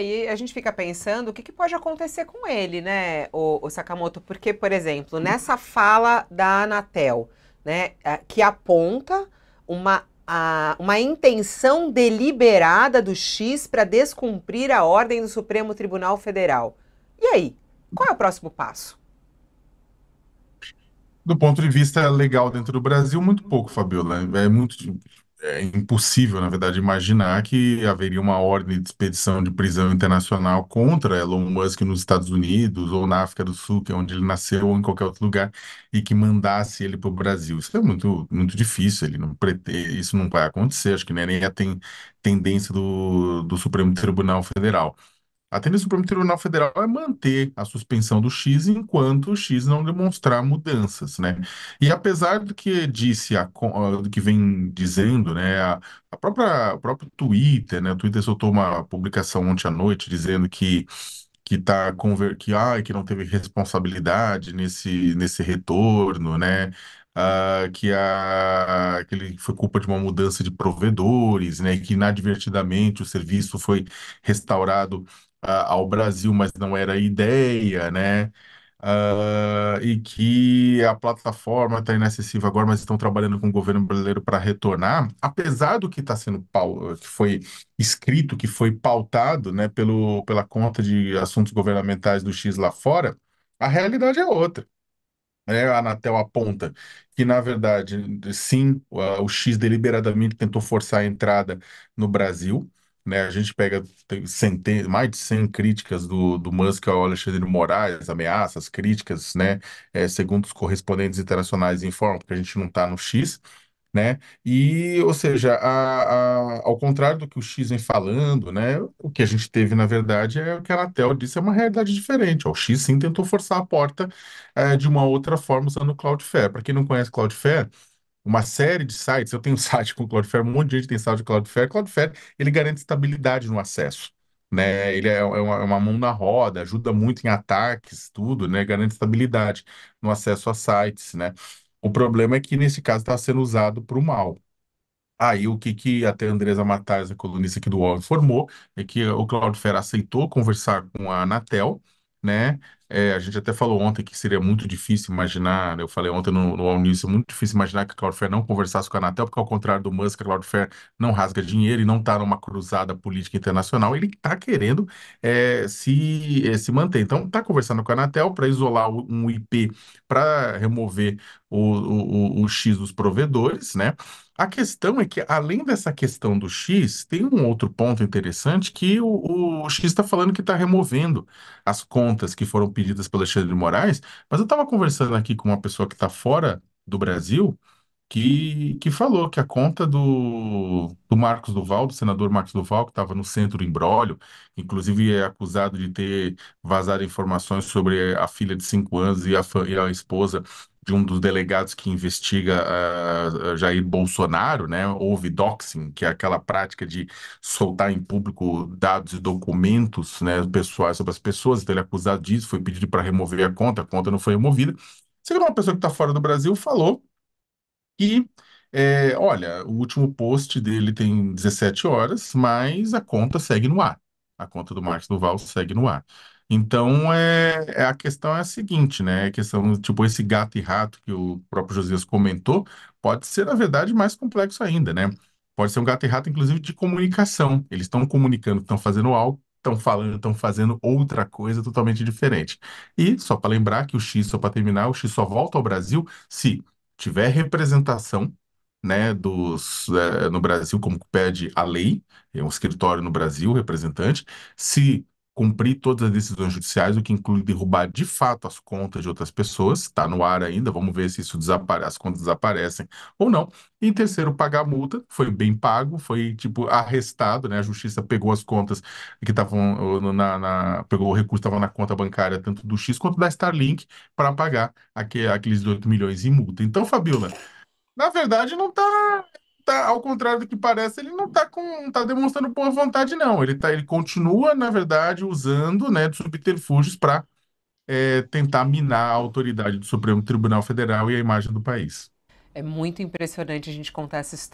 É, e a gente fica pensando o que, que pode acontecer com ele, né, o, o Sakamoto? Porque, por exemplo, hum. nessa fala da Anatel, né, que aponta uma a, uma intenção deliberada do X para descumprir a ordem do Supremo Tribunal Federal. E aí? Qual é o próximo passo? Do ponto de vista legal dentro do Brasil, muito pouco, Fabiola. É muito é impossível, na verdade, imaginar que haveria uma ordem de expedição de prisão internacional contra Elon Musk nos Estados Unidos ou na África do Sul, que é onde ele nasceu, ou em qualquer outro lugar, e que mandasse ele para o Brasil. Isso é muito, muito difícil, ele não pretende. isso não vai acontecer, acho que é nem é a ten... tendência do, do Supremo Tribunal Federal. A tendência do Supremo Tribunal Federal é manter a suspensão do X enquanto o X não demonstrar mudanças, né? E apesar do que disse a, do que vem dizendo, né, a, a própria o próprio Twitter, né? O Twitter soltou uma publicação ontem à noite dizendo que que tá que ah que não teve responsabilidade nesse nesse retorno, né? Uh, que, a, que ele foi culpa de uma mudança de provedores, né, que inadvertidamente o serviço foi restaurado ao Brasil, mas não era ideia, né? Uh, e que a plataforma está inacessível agora, mas estão trabalhando com o governo brasileiro para retornar, apesar do que está sendo que foi escrito, que foi pautado, né, pelo, pela conta de assuntos governamentais do X lá fora, a realidade é outra. É A Anatel aponta que, na verdade, sim, o X deliberadamente tentou forçar a entrada no Brasil, né? A gente pega mais de 100 críticas do, do Musk ao Alexandre de Moraes, ameaças, críticas, né? É, segundo os correspondentes internacionais informam, porque a gente não está no X, né? E, ou seja, a, a, ao contrário do que o X vem falando, né? O que a gente teve, na verdade, é o que a Anatel disse, é uma realidade diferente. O X sim tentou forçar a porta é, de uma outra forma usando o Cloudflare. Para quem não conhece Cloudflare, uma série de sites. Eu tenho um site com Cloudflare, um monte de gente tem site de Cloudflare. Cloudflare ele garante estabilidade no acesso. Né? Ele é, é uma, é uma, mão na roda, ajuda muito em ataques, tudo, né? Garante estabilidade no acesso a sites, né? O problema é que nesse caso está sendo usado para o mal. Aí o que, que até a Andresa Matais, a colunista aqui do UOL, informou, é que o Cloudflare aceitou conversar com a Anatel, né? É, a gente até falou ontem que seria muito difícil imaginar, né? eu falei ontem no, no All News, é muito difícil imaginar que a Cloudflare não conversasse com a Anatel, porque ao contrário do Musk, a Cloudflare não rasga dinheiro e não está numa cruzada política internacional, ele está querendo é, se, é, se manter. Então, está conversando com a Anatel para isolar um IP, para remover o, o, o X dos provedores, né? A questão é que, além dessa questão do X, tem um outro ponto interessante que o, o X está falando que está removendo as contas que foram pedidas pelo Alexandre de Moraes, mas eu estava conversando aqui com uma pessoa que está fora do Brasil que, que falou que a conta do, do Marcos Duval, do senador Marcos Duval, que estava no centro do imbróglio, inclusive é acusado de ter vazado informações sobre a filha de cinco anos e a, e a esposa de um dos delegados que investiga uh, Jair Bolsonaro, né? Houve doxing, que é aquela prática de soltar em público dados e documentos, né, pessoais sobre as pessoas. Então ele é acusado disso, foi pedido para remover a conta, a conta não foi removida. Só que uma pessoa que está fora do Brasil falou que é, olha, o último post dele tem 17 horas, mas a conta segue no ar. A conta do Marcos Duval segue no ar. Então, é, é- a questão é a seguinte, né? É a questão, tipo, esse gato e rato que o próprio Josias comentou, pode ser, na verdade, mais complexo ainda, né? Pode ser um gato e rato, inclusive, de comunicação. Eles estão comunicando, estão fazendo algo, estão falando, estão fazendo outra coisa totalmente diferente. E, só para lembrar que o X, só para terminar, o X só volta ao Brasil se tiver representação, né, dos, eh, no Brasil, como pede a lei, é um escritório no Brasil, representante, se cumprir todas as decisões judiciais, o que inclui derrubar de fato as contas de outras pessoas, está no ar ainda, vamos ver se isso desapare... as contas desaparecem ou não. E terceiro, pagar a multa, foi bem pago, foi tipo arrestado, né? A justiça pegou as contas que estavam na, na, pegou o recurso estava na conta bancária tanto do X quanto da Starlink para pagar aqueles 8 milhões em multa. Então, Fabiola, na verdade não está tá, ao contrário do que parece, ele não tá com, não tá demonstrando boa vontade, não. Ele tá, ele continua, na verdade, usando, né, de subterfúgios para é, tentar minar a autoridade do Supremo Tribunal Federal e a imagem do país. É muito impressionante a gente contar essa história.